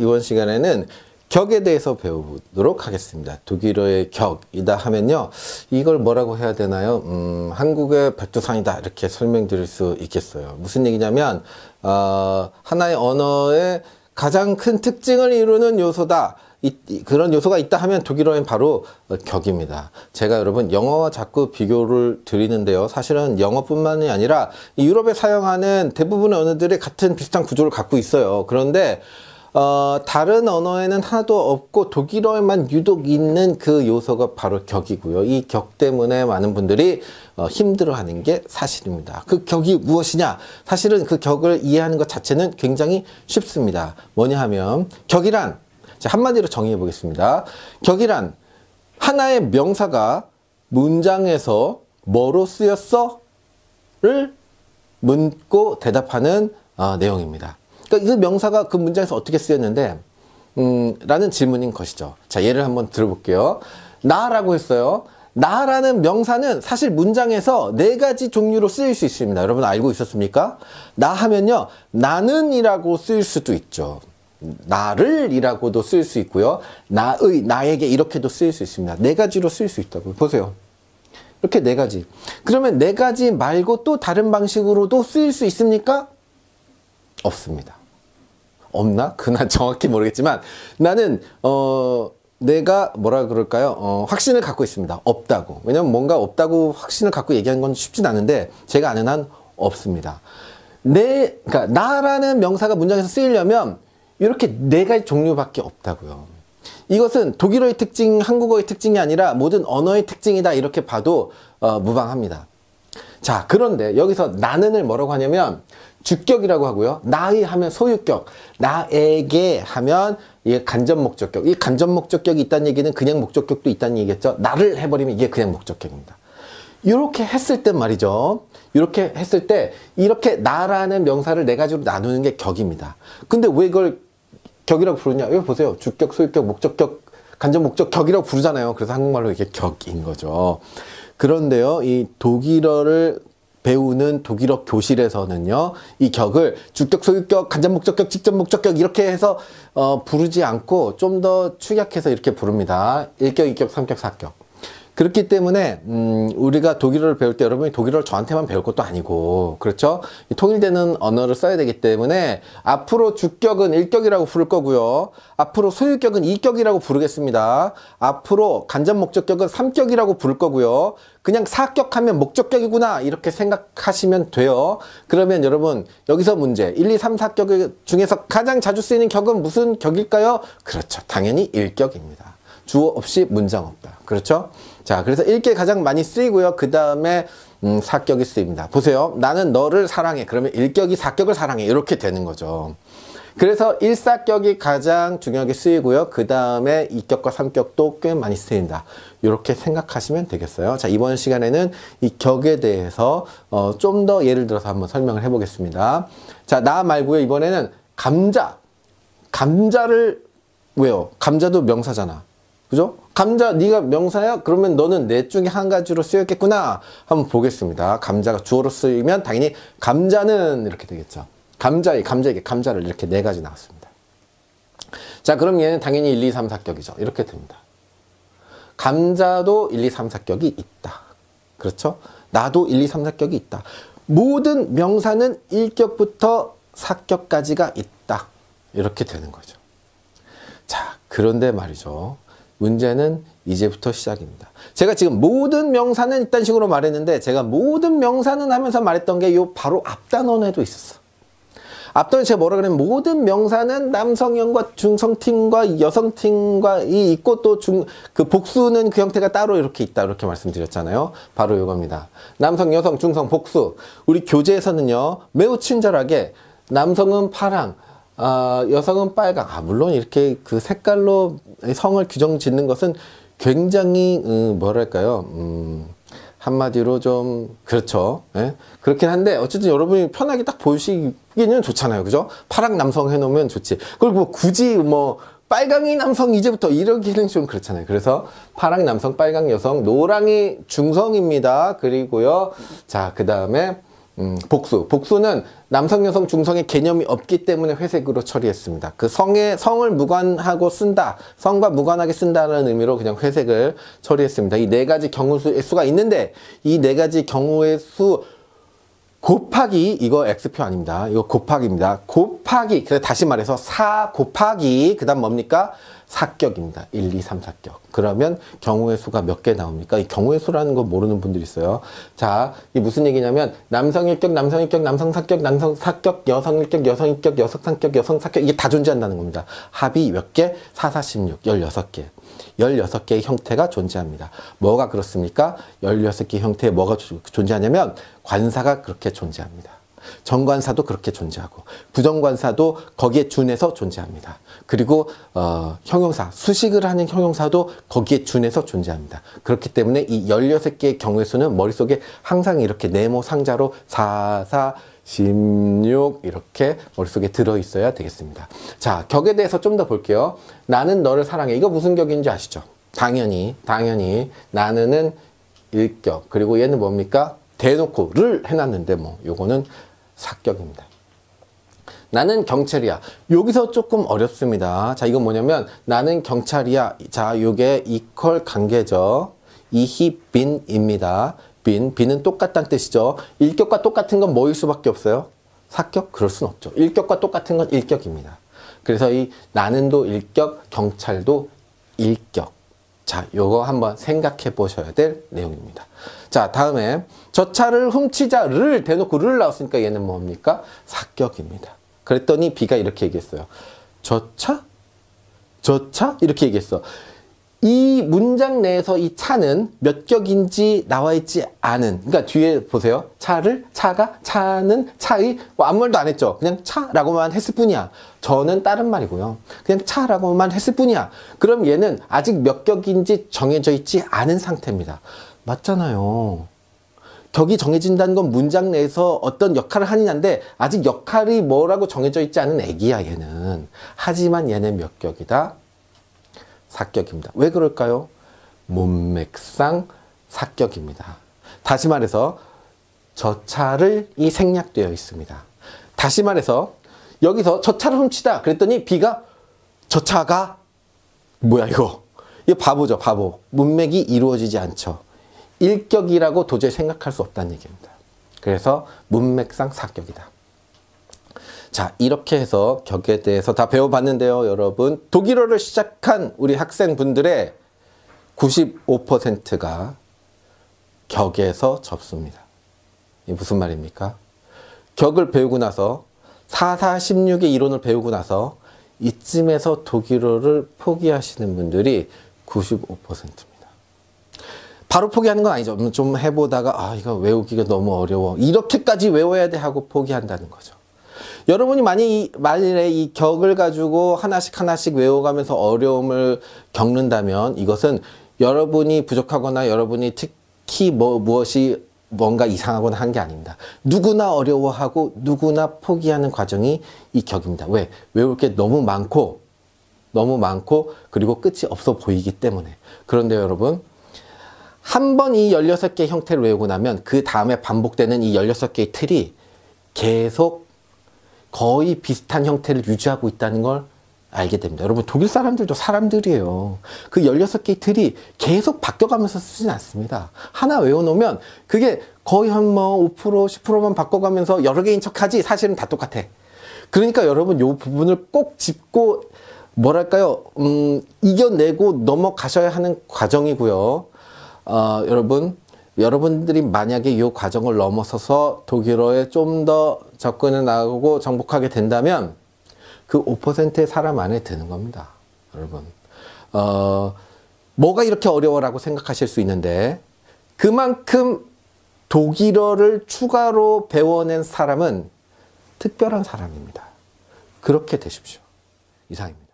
이번 시간에는 격에 대해서 배워보도록 하겠습니다. 독일어의 격이다 하면요. 이걸 뭐라고 해야 되나요? 음, 한국의 백두산이다. 이렇게 설명드릴 수 있겠어요. 무슨 얘기냐면, 어, 하나의 언어의 가장 큰 특징을 이루는 요소다. 이, 그런 요소가 있다 하면 독일어엔 바로 어, 격입니다. 제가 여러분 영어와 자꾸 비교를 드리는데요. 사실은 영어뿐만이 아니라 유럽에 사용하는 대부분의 언어들이 같은 비슷한 구조를 갖고 있어요. 그런데 어, 다른 언어에는 하나도 없고 독일어에만 유독 있는 그 요소가 바로 격이고요. 이 격 때문에 많은 분들이 어, 힘들어하는 게 사실입니다. 그 격이 무엇이냐? 사실은 그 격을 이해하는 것 자체는 굉장히 쉽습니다. 뭐냐 하면 격이란 한마디로 정의해 보겠습니다. 격이란 하나의 명사가 문장에서 뭐로 쓰였어? 를 묻고 대답하는 어, 내용입니다. 그러니까 이 명사가 그 문장에서 어떻게 쓰였는데 음, 라는 질문인 것이죠. 자, 예를 한번 들어볼게요. 나라고 했어요. 나라는 명사는 사실 문장에서 네 가지 종류로 쓰일 수 있습니다. 여러분 알고 있었습니까? 나 하면요. 나는 이라고 쓰일 수도 있죠. 나를 이라고도 쓰일 수 있고요. 나의, 나에게 이렇게도 쓰일 수 있습니다. 네 가지로 쓰일 수있다고 보세요. 이렇게 네 가지. 그러면 네 가지 말고 또 다른 방식으로도 쓰일 수 있습니까? 없습니다. 없나? 그나 정확히 모르겠지만 나는 어 내가 뭐라 그럴까요? 어, 확신을 갖고 있습니다. 없다고. 왜냐면 뭔가 없다고 확신을 갖고 얘기하는 건 쉽진 않은데 제가 아는 한 없습니다. 내 그러니까 나라는 명사가 문장에서 쓰이려면 이렇게 내 네 가지 종류밖에 없다고요. 이것은 독일어의 특징, 한국어의 특징이 아니라 모든 언어의 특징이다 이렇게 봐도 어, 무방합니다. 자 그런데 여기서 나는을 뭐라고 하냐면 주격이라고 하고요. 나의 하면 소유격, 나에게 하면 이게 간접 목적격. 이 간접 목적격이 있다는 얘기는 그냥 목적격도 있다는 얘기겠죠. 나를 해버리면 이게 그냥 목적격입니다. 이렇게 했을 때 말이죠. 이렇게 했을 때 이렇게 나라는 명사를 네 가지로 나누는 게 격입니다. 근데 왜 이걸 격이라고 부르냐? 여기 보세요. 주격, 소유격, 목적격, 간접 목적 격이라고 부르잖아요. 그래서 한국말로 이게 격인 거죠. 그런데요, 이 독일어를 배우는 독일어 교실에서는요 이 격을 주격 소유격 간접 목적격 직접 목적격 이렇게 해서 어, 부르지 않고 좀 더 축약해서 이렇게 부릅니다 1격 2격 3격 4격 그렇기 때문에 음, 우리가 독일어를 배울 때 여러분이 독일어를 저한테만 배울 것도 아니고 그렇죠? 통일되는 언어를 써야 되기 때문에 앞으로 주격은 일격이라고 부를 거고요. 앞으로 소유격은 이격이라고 부르겠습니다. 앞으로 간접 목적격은 삼격이라고 부를 거고요. 그냥 사격하면 목적격이구나 이렇게 생각하시면 돼요. 그러면 여러분 여기서 문제 1, 2, 3, 4격 중에서 가장 자주 쓰이는 격은 무슨 격일까요? 그렇죠. 당연히 일격입니다. 주어 없이 문장 없다. 그렇죠? 자, 그래서 읽기에 가장 많이 쓰이고요. 그 다음에 음, 사격이 쓰입니다. 보세요. 나는 너를 사랑해. 그러면 일격이 사격을 사랑해. 이렇게 되는 거죠. 그래서 일사격이 가장 중요하게 쓰이고요. 그 다음에 이격과삼격도꽤 많이 쓰인다. 이렇게 생각하시면 되겠어요. 자, 이번 시간에는 이 격에 대해서 어, 좀 더 예를 들어서 한번 설명을 해보겠습니다. 자, 나 말고요. 이번에는 감자. 감자를 왜요? 감자도 명사잖아. 그죠? 감자 네가 명사야? 그러면 너는 넷 중에 한 가지로 쓰였겠구나. 한번 보겠습니다. 감자가 주어로 쓰이면 당연히 감자는 이렇게 되겠죠. 감자의 감자에게 감자를 이렇게 네 가지 나왔습니다. 자, 그럼 얘는 당연히 1, 2, 3, 4격이죠. 이렇게 됩니다. 감자도 1, 2, 3, 4격이 있다. 그렇죠? 나도 1, 2, 3, 4격이 있다. 모든 명사는 1격부터 4격까지가 있다. 이렇게 되는 거죠. 자, 그런데 말이죠. 문제는 이제부터 시작입니다. 제가 지금 모든 명사는 이딴 식으로 말했는데 제가 모든 명사는 하면서 말했던 게요 바로 앞단원에도 있었어. 앞단에 제가 뭐라 그랬냐면 모든 명사는 남성형과 중성팀과 여성팀과 이 있고 또중그 복수는 그 형태가 따로 이렇게 있다 이렇게 말씀드렸잖아요. 바로 이겁니다. 남성, 여성, 중성, 복수. 우리 교재에서는요 매우 친절하게 남성은 파랑, 아, 여성은 빨강. 아, 물론 이렇게 그 색깔로 성을 규정 짓는 것은 굉장히, 음, 뭐랄까요. 음, 한마디로 좀, 그렇죠. 예? 그렇긴 한데, 어쨌든 여러분이 편하게 딱 보시기는 좋잖아요. 그죠? 파랑 남성 해놓으면 좋지. 그리고 뭐 굳이 뭐, 빨강이 남성 이제부터 이러기는 좀 그렇잖아요. 그래서 파랑 남성, 빨강 여성, 노랑이 중성입니다. 그리고요. 자, 그 다음에 음, 복수. 복수는 남성, 여성, 중성의 개념이 없기 때문에 회색으로 처리했습니다. 그 성의, 성을 무관하고 쓴다. 성과 무관하게 쓴다는 의미로 그냥 회색을 처리했습니다. 이 네 가지 경우의 수가 있는데, 이 네 가지 경우의 수 곱하기, 이거 X표 아닙니다. 이거 곱하기입니다. 곱하기. 그래서 다시 말해서 4 곱하기. 그 다음 뭡니까? 사격입니다. 1, 2, 3 사격. 그러면 경우의 수가 몇 개 나옵니까? 이 경우의 수라는 거 모르는 분들 있어요. 자, 이게 무슨 얘기냐면 남성 일격, 남성 일격, 남성 사격, 남성 사격, 여성 일격, 여성 일격, 여성 사격, 여성 사격 이게 다 존재한다는 겁니다. 합이 몇 개? 4, 4, 16, 16개. 16개의 형태가 존재합니다. 뭐가 그렇습니까? 16개 형태에 뭐가 존재하냐면 관사가 그렇게 존재합니다. 정관사도 그렇게 존재하고 부정관사도 거기에 준해서 존재합니다. 그리고 어, 형용사, 수식을 하는 형용사도 거기에 준해서 존재합니다. 그렇기 때문에 이 16개의 경우의 수는 머릿속에 항상 이렇게 네모 상자로 4, 4, 16 이렇게 머릿속에 들어있어야 되겠습니다. 자, 격에 대해서 좀 더 볼게요. 나는 너를 사랑해. 이거 무슨 격인지 아시죠? 당연히, 당연히 나는은 일격 그리고 얘는 뭡니까? 대놓고 를 해놨는데 뭐 요거는 사격입니다. 나는 경찰이야. 여기서 조금 어렵습니다. 자, 이건 뭐냐면 나는 경찰이야. 자, 요게 이퀄 관계죠. 이히 빈입니다. 빈, 빈은 똑같다는 뜻이죠. 일격과 똑같은 건 뭐일 수밖에 없어요? 사격? 그럴 순 없죠. 일격과 똑같은 건 일격입니다. 그래서 이 나는도 일격, 경찰도 일격. 자, 요거 한번 생각해 보셔야 될 내용입니다. 자 다음에 저 차를 훔치자를 대놓고 를 나왔으니까 얘는 뭡니까? 사격입니다. 그랬더니 비가 이렇게 얘기했어요. 저 차? 저 차? 이렇게 얘기했어. 이 문장 내에서 이 차는 몇 격인지 나와 있지 않은 그러니까 뒤에 보세요 차를 차가 차는 차의 뭐 아무 말도 안 했죠 그냥 차라고만 했을 뿐이야 저는 다른 말이고요 그냥 차라고만 했을 뿐이야 그럼 얘는 아직 몇 격인지 정해져 있지 않은 상태입니다 맞잖아요. 격이 정해진다는 건 문장 내에서 어떤 역할을 하느냐 인데 아직 역할이 뭐라고 정해져 있지 않은 애기야 얘는. 하지만 얘는 몇 격이다? 사격입니다. 왜 그럴까요? 몸맥상 사격입니다. 다시 말해서 저차를 이 생략되어 있습니다. 다시 말해서 여기서 저차를 훔치다 그랬더니 비가 저차가 뭐야 이거 이거 바보죠 바보 문맥이 이루어지지 않죠. 일격이라고 도저히 생각할 수 없다는 얘기입니다. 그래서 문맥상 사격이다. 자 이렇게 해서 격에 대해서 다 배워봤는데요 여러분 독일어를 시작한 우리 학생분들의 95%가 격에서 접습니다. 이 무슨 말입니까? 격을 배우고 나서 4416의 이론을 배우고 나서 이쯤에서 독일어를 포기하시는 분들이 95%입니다. 바로 포기하는 건 아니죠. 좀 해보다가 아 이거 외우기가 너무 어려워. 이렇게까지 외워야 돼 하고 포기한다는 거죠. 여러분이 많이 만일에 이 격을 가지고 하나씩 하나씩 외워가면서 어려움을 겪는다면 이것은 여러분이 부족하거나 여러분이 특히 뭐 무엇이 뭔가 이상하거나 한 게 아닙니다. 누구나 어려워하고 누구나 포기하는 과정이 이 격입니다. 왜? 외울 게 너무 많고 너무 많고 그리고 끝이 없어 보이기 때문에 그런데 여러분 한번이 16개 형태를 외우고 나면 그 다음에 반복되는 이 16개의 틀이 계속 거의 비슷한 형태를 유지하고 있다는 걸 알게 됩니다. 여러분 독일 사람들도 사람들이에요. 그 16개의 틀이 계속 바뀌어가면서 쓰진 않습니다. 하나 외워놓으면 그게 거의 한 뭐 5% 10%만 바꿔가면서 여러 개인 척하지 사실은 다 똑같아. 그러니까 여러분 요 부분을 꼭 짚고 뭐랄까요 음, 이겨내고 넘어가셔야 하는 과정이고요. 어, 여러분 여러분들이 만약에 이 과정을 넘어서서 독일어에 좀 더 접근해 나가고 정복하게 된다면 그 5%의 사람 안에 드는 겁니다. 여러분. 어, 뭐가 이렇게 어려워라고 생각하실 수 있는데 그만큼 독일어를 추가로 배워낸 사람은 특별한 사람입니다. 그렇게 되십시오. 이상입니다.